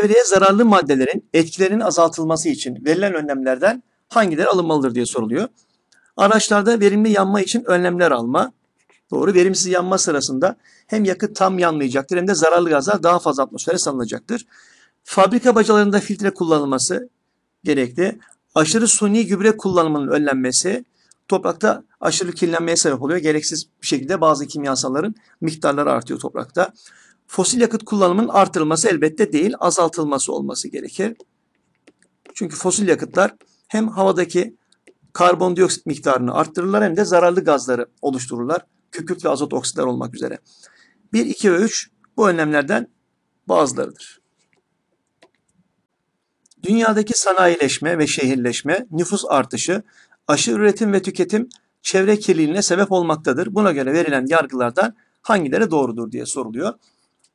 Çevreye zararlı maddelerin etkilerinin azaltılması için verilen önlemlerden hangileri alınmalıdır diye soruluyor. Araçlarda verimli yanma için önlemler alma. Doğru verimsiz yanma sırasında hem yakıt tam yanmayacaktır hem de zararlı gazlar daha fazla atmosfere salınacaktır. Fabrika bacalarında filtre kullanılması gerekli. Aşırı suni gübre kullanımının önlenmesi toprakta aşırı kirlenmeye sebep oluyor. Gereksiz bir şekilde bazı kimyasalların miktarları artıyor toprakta fosil yakıt kullanımının artırılması elbette değil, azaltılması olması gerekir. Çünkü fosil yakıtlar hem havadaki karbondioksit miktarını arttırırlar hem de zararlı gazları oluştururlar. Kükürt ve azot oksitler olmak üzere. 1, 2 ve 3 bu önlemlerden bazılarıdır. Dünyadaki sanayileşme ve şehirleşme, nüfus artışı, aşırı üretim ve tüketim çevre kirliliğine sebep olmaktadır. Buna göre verilen yargılardan hangileri doğrudur diye soruluyor.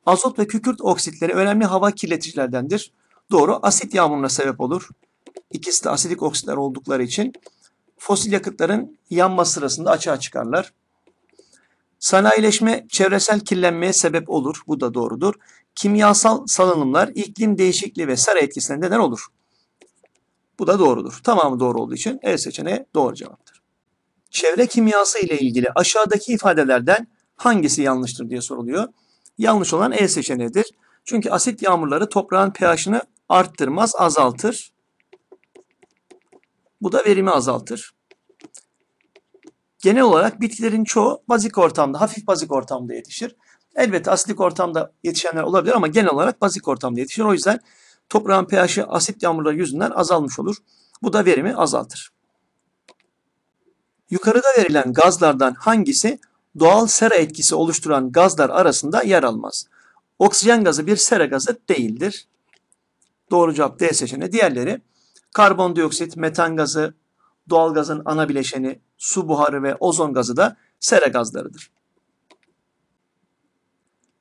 Azot ve kükürt oksitleri önemli hava kirleticilerdendir. Doğru asit yağmuruna sebep olur. İkisi de asidik oksitler oldukları için fosil yakıtların yanma sırasında açığa çıkarlar. Sanayileşme çevresel kirlenmeye sebep olur. Bu da doğrudur. Kimyasal salınımlar iklim değişikliği ve sera etkisine neden olur. Bu da doğrudur. Tamamı doğru olduğu için E seçeneği doğru cevaptır. Çevre kimyası ile ilgili aşağıdaki ifadelerden hangisi yanlıştır diye soruluyor. Yanlış olan E seçeneğidir. Çünkü asit yağmurları toprağın pH'ını arttırmaz, azaltır. Bu da verimi azaltır. Genel olarak bitkilerin çoğu bazik ortamda, hafif bazik ortamda yetişir. Elbette asitlik ortamda yetişenler olabilir ama genel olarak bazik ortamda yetişir. O yüzden toprağın pH'i asit yağmurları yüzünden azalmış olur. Bu da verimi azaltır. Yukarıda verilen gazlardan hangisi doğal sera etkisi oluşturan gazlar arasında yer almaz. Oksijen gazı bir sera gazı değildir. Doğru cevap D seçeneği. Diğerleri karbondioksit, metan gazı, doğal gazın ana bileşeni, su buharı ve ozon gazı da sera gazlarıdır.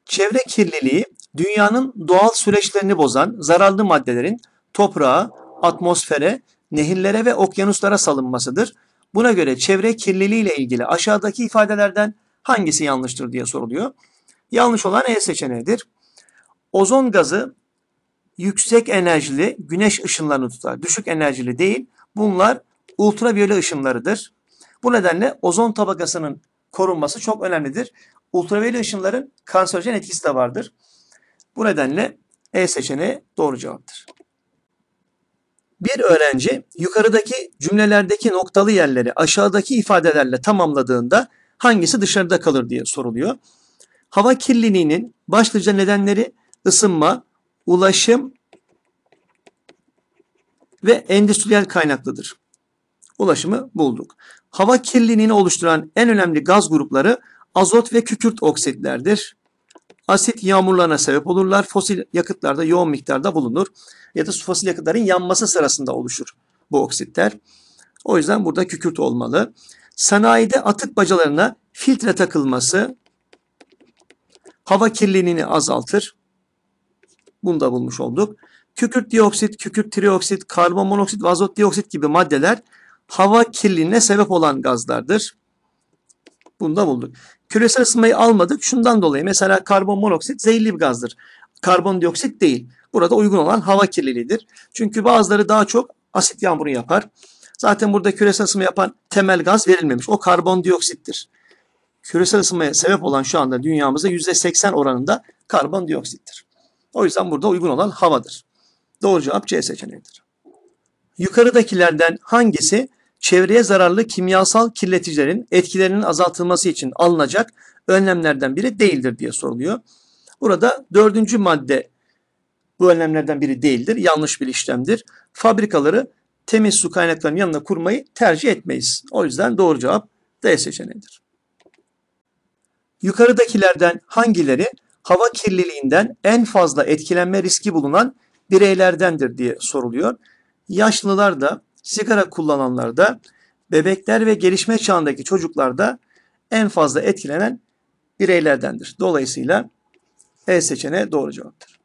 Çevre kirliliği dünyanın doğal süreçlerini bozan zararlı maddelerin toprağa, atmosfere, nehirlere ve okyanuslara salınmasıdır. Buna göre çevre kirliliği ile ilgili aşağıdaki ifadelerden hangisi yanlıştır diye soruluyor. Yanlış olan E seçeneğidir. Ozon gazı yüksek enerjili güneş ışınlarını tutar. Düşük enerjili değil. Bunlar ultraviyole ışınlarıdır. Bu nedenle ozon tabakasının korunması çok önemlidir. Ultraviyole ışınların kanserojen etkisi de vardır. Bu nedenle E seçeneği doğru cevaptır. Bir öğrenci yukarıdaki cümlelerdeki noktalı yerleri aşağıdaki ifadelerle tamamladığında hangisi dışarıda kalır diye soruluyor. Hava kirliliğinin başlıca nedenleri ısınma, ulaşım ve endüstriyel kaynaklıdır. Ulaşımı bulduk. Hava kirliliğini oluşturan en önemli gaz grupları azot ve kükürt oksitlerdir. Asit yağmurlarına sebep olurlar. Fosil yakıtlarda yoğun miktarda bulunur. Ya da fosil yakıtların yanması sırasında oluşur bu oksitler. O yüzden burada kükürt olmalı. Sanayide atık bacalarına filtre takılması hava kirliliğini azaltır. Bunu da bulmuş olduk. Kükürt dioksit, kükürt trioksit, karbon monoksit ve azot dioksit gibi maddeler hava kirliliğine sebep olan gazlardır. Bunu da bulduk. Küresel ısınmayı almadık. Şundan dolayı mesela karbon monoksit zehirli bir gazdır. dioksit değil. Burada uygun olan hava kirliliğidir. Çünkü bazıları daha çok asit yağmuru yapar. Zaten burada küresel ısınma yapan temel gaz verilmemiş. O karbondioksittir. Küresel ısınmaya sebep olan şu anda dünyamızda yüzde %80 oranında karbondioksittir. O yüzden burada uygun olan havadır. Doğru cevap C seçeneğidir. Yukarıdakilerden hangisi çevreye zararlı kimyasal kirleticilerin etkilerinin azaltılması için alınacak önlemlerden biri değildir diye soruluyor. Burada dördüncü madde bu önlemlerden biri değildir. Yanlış bir işlemdir. Fabrikaları temiz su kaynaklarının yanında kurmayı tercih etmeyiz. O yüzden doğru cevap D seçeneğidir. Yukarıdakilerden hangileri hava kirliliğinden en fazla etkilenme riski bulunan bireylerdendir diye soruluyor. Yaşlılar da, sigara kullananlar da, bebekler ve gelişme çağındaki çocuklar da en fazla etkilenen bireylerdendir. Dolayısıyla E seçeneği doğru cevaptır.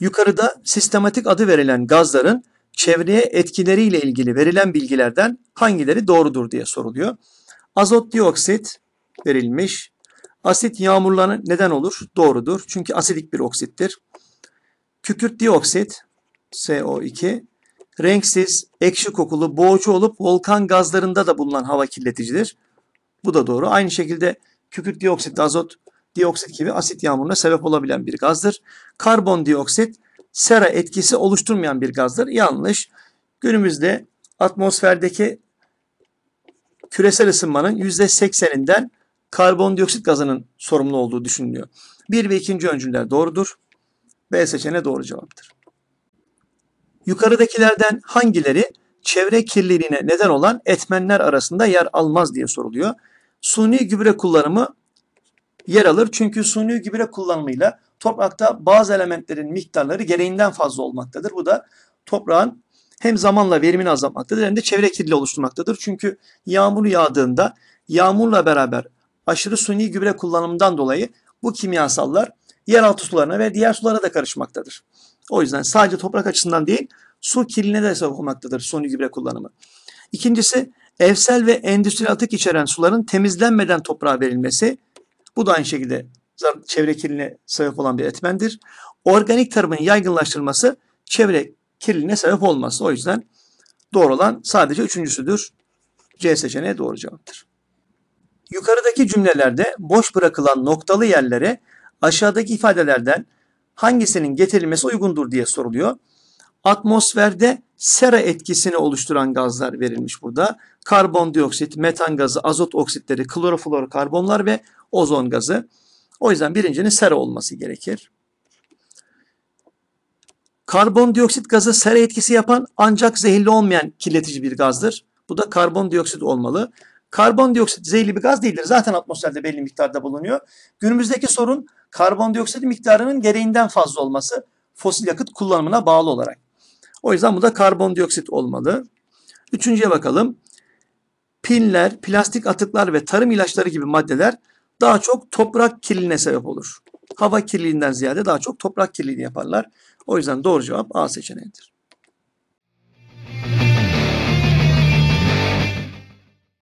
Yukarıda sistematik adı verilen gazların çevreye etkileriyle ilgili verilen bilgilerden hangileri doğrudur diye soruluyor. Azot dioksit verilmiş. Asit yağmurlarına neden olur? Doğrudur. Çünkü asidik bir oksittir. Kükürt dioksit CO2 renksiz, ekşi kokulu, boğucu olup volkan gazlarında da bulunan hava kirleticidir. Bu da doğru. Aynı şekilde kükürt dioksit, azot dioksit gibi asit yağmuruna sebep olabilen bir gazdır. Karbon dioksit sera etkisi oluşturmayan bir gazdır. Yanlış. Günümüzde atmosferdeki küresel ısınmanın %80'inden karbondioksit gazının sorumlu olduğu düşünülüyor. Bir ve ikinci öncüler doğrudur. B seçeneği doğru cevaptır. Yukarıdakilerden hangileri çevre kirliliğine neden olan etmenler arasında yer almaz diye soruluyor. Suni gübre kullanımı yer alır. Çünkü suni gübre kullanımıyla toprakta bazı elementlerin miktarları gereğinden fazla olmaktadır. Bu da toprağın hem zamanla verimini azaltmaktadır hem de çevre kirli oluşturmaktadır. Çünkü yağmur yağdığında yağmurla beraber aşırı suni gübre kullanımından dolayı bu kimyasallar yeraltı sularına ve diğer sulara da karışmaktadır. O yüzden sadece toprak açısından değil su kirliliğine de sebep olmaktadır suni gübre kullanımı. İkincisi evsel ve endüstriyel atık içeren suların temizlenmeden toprağa verilmesi. Bu da aynı şekilde çevre kirliliğine sebep olan bir etmendir. Organik tarımın yaygınlaştırılması çevre kirliliğine sebep olmaz. O yüzden doğru olan sadece üçüncüsüdür. C seçeneği doğru cevaptır. Yukarıdaki cümlelerde boş bırakılan noktalı yerlere aşağıdaki ifadelerden hangisinin getirilmesi uygundur diye soruluyor. Atmosferde sera etkisini oluşturan gazlar verilmiş burada. Karbondioksit, metan gazı, azot oksitleri, kloroflorokarbonlar ve ozon gazı. O yüzden birincinin sera olması gerekir. Karbondioksit gazı sera etkisi yapan ancak zehirli olmayan kirletici bir gazdır. Bu da karbondioksit olmalı. Karbondioksit zehirli bir gaz değildir. Zaten atmosferde belli miktarda bulunuyor. Günümüzdeki sorun karbondioksit miktarının gereğinden fazla olması fosil yakıt kullanımına bağlı olarak. O yüzden bu da karbondioksit olmalı. Üçüncüye bakalım. Pinler, plastik atıklar ve tarım ilaçları gibi maddeler daha çok toprak kirliliğine sebep olur. Hava kirliliğinden ziyade daha çok toprak kirliliğini yaparlar. O yüzden doğru cevap A seçeneğidir.